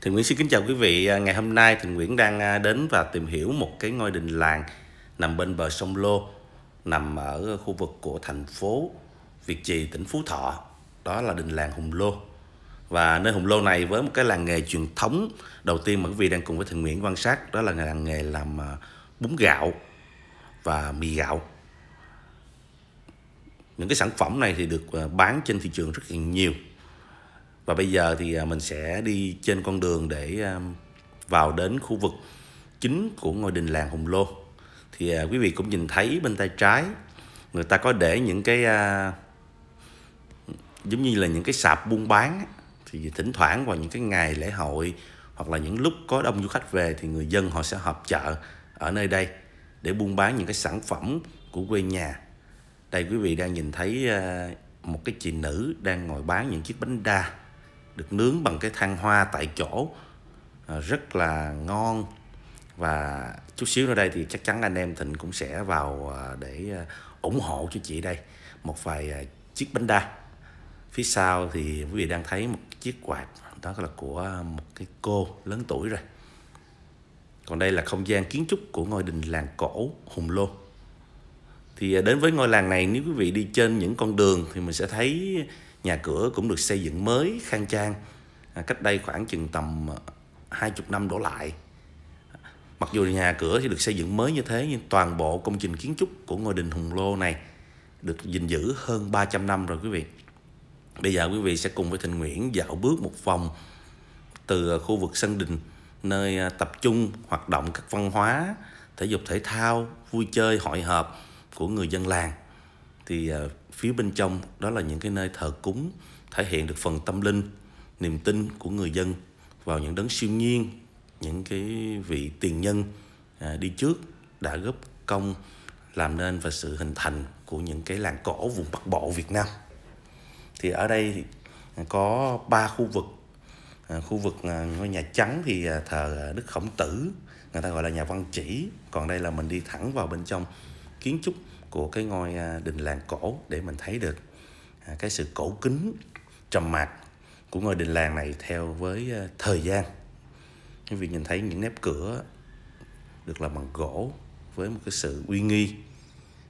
Thì Nguyễn xin kính chào quý vị. À, ngày hôm nay thì Nguyễn đang à, đến và tìm hiểu một cái ngôi đình làng nằm bên bờ sông Lô, nằm ở khu vực của thành phố Việt Trì, tỉnh Phú Thọ. Đó là đình làng Hùng Lô. Và nơi Hùng Lô này với một cái làng nghề truyền thống đầu tiên mà quý vị đang cùng với Thượng Nguyễn quan sát đó là làng nghề làm à, bún gạo và mì gạo. Những cái sản phẩm này thì được bán trên thị trường rất là nhiều và bây giờ thì à, mình sẽ đi trên con đường để à, vào đến khu vực chính của ngôi đình làng Hùng Lô thì à, quý vị cũng nhìn thấy bên tay trái người ta có để những cái giống như là những cái sạp buôn bán thì thỉnh thoảng vào những cái ngày lễ hội hoặc là những lúc có đông du khách về thì người dân họ sẽ họp chợ ở nơi đây để buôn bán những cái sản phẩm của quê nhà đây quý vị đang nhìn thấy một cái chị nữ đang ngồi bán những chiếc bánh đa được nướng bằng cái than hoa tại chỗ à, rất là ngon và chút xíu nữa đây thì chắc chắn anh em thịnh cũng sẽ vào à, để à, ủng hộ cho chị đây một vài chiếc bánh đa phía sau thì quý vị đang thấy một chiếc quạt đó là của một cái cô lớn tuổi rồi còn đây là không gian kiến trúc của ngôi đình làng cổ Hùng Lô thì đến với ngôi làng này nếu quý vị đi trên những con đường thì mình sẽ thấy nhà cửa cũng được xây dựng mới khang trang à, cách đây khoảng chừng tầm 20 à, năm đổ lại mặc dù nhà cửa thì được xây dựng mới như thế nhưng toàn bộ công trình kiến trúc của ngôi đình Hùng Lô này được gìn giữ hơn 300 năm rồi quý vị bây giờ quý vị sẽ cùng với Thịnh Nguyễn dạo bước một vòng từ khu vực sân đình nơi à, tập trung hoạt động các văn hóa thể dục thể thao vui chơi hội họp của người dân làng thì phía bên trong đó là những cái nơi thờ cúng thể hiện được phần tâm linh niềm tin của người dân vào những đấng siêu nhiên những cái vị tiền nhân à, đi trước đã góp công làm nên và sự hình thành của những cái làng cổ vùng Bắc Bộ Việt Nam. Thì ở đây có ba khu vực. À, khu vực à, ngôi nhà trắng thì à, thờ Đức Khổng Tử, người ta gọi là nhà Văn Chỉ. Còn đây là mình đi thẳng vào bên trong kiến trúc của cái ngôi à, đình làng cổ để mình thấy được à, cái sự cổ kính trầm mặc của ngôi đình làng này theo với à, thời gian quý vị nhìn thấy những nếp cửa được làm bằng gỗ với một cái sự uy nghi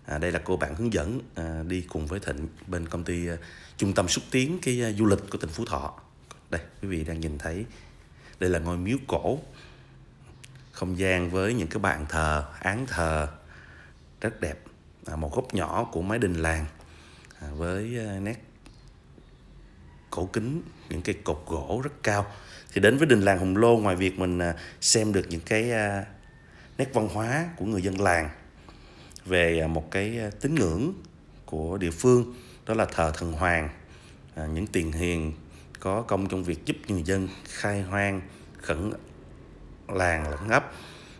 à, đây là cô bạn hướng dẫn à, đi cùng với thịnh bên công ty à, trung tâm xúc tiến cái à, du lịch của tỉnh phú thọ đây quý vị đang nhìn thấy đây là ngôi miếu cổ không gian với những cái bàn thờ án thờ rất đẹp à, một góc nhỏ của mái đình làng à, với à, nét cổ kính những cái cột gỗ rất cao thì đến với đình làng Hùng Lô ngoài việc mình à, xem được những cái à, nét văn hóa của người dân làng về một cái tín ngưỡng của địa phương đó là thờ thần hoàng à, những tiền hiền có công trong việc giúp người dân khai hoang khẩn làng lẫn ấp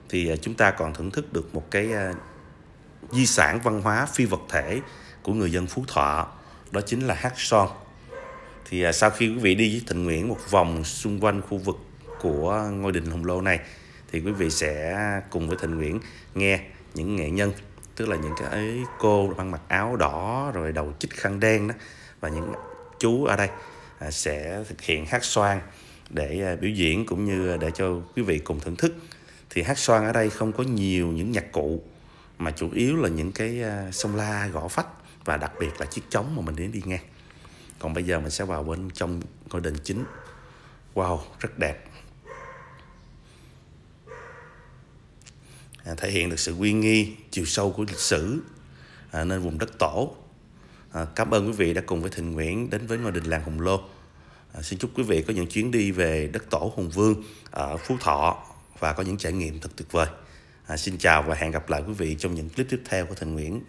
thì chúng ta còn thưởng thức được một cái di sản văn hóa phi vật thể của người dân Phú Thọ đó chính là hát son thì à, sau khi quý vị đi với Thịnh Nguyễn một vòng xung quanh khu vực của ngôi đình Hồng Lô này thì quý vị sẽ cùng với Thịnh Nguyễn nghe những nghệ nhân tức là những cái cô mang mặc áo đỏ rồi đầu chích khăn đen đó và những chú ở đây à, sẽ thực hiện hát xoan để à, biểu diễn cũng như để cho quý vị cùng thưởng thức thì hát xoan ở đây không có nhiều những nhạc cụ mà chủ yếu là những cái ờ, sông la gõ phách và đặc biệt là chiếc trống mà mình đến đi ngang còn bây giờ mình sẽ vào bên trong ngôi đình chính wow rất đẹp à, thể hiện được sự uy nghi chiều sâu của lịch sử à, nên vùng đất tổ à, cảm ơn quý vị đã cùng với thịnh nguyễn đến với ngôi đình làng hùng lô xin chúc quý vị có những chuyến đi về đất tổ hùng vương ở phú thọ và có những trải nghiệm thật tuyệt vời à, xin chào và hẹn gặp lại quý vị trong những clip tiếp theo của Thành Nguyễn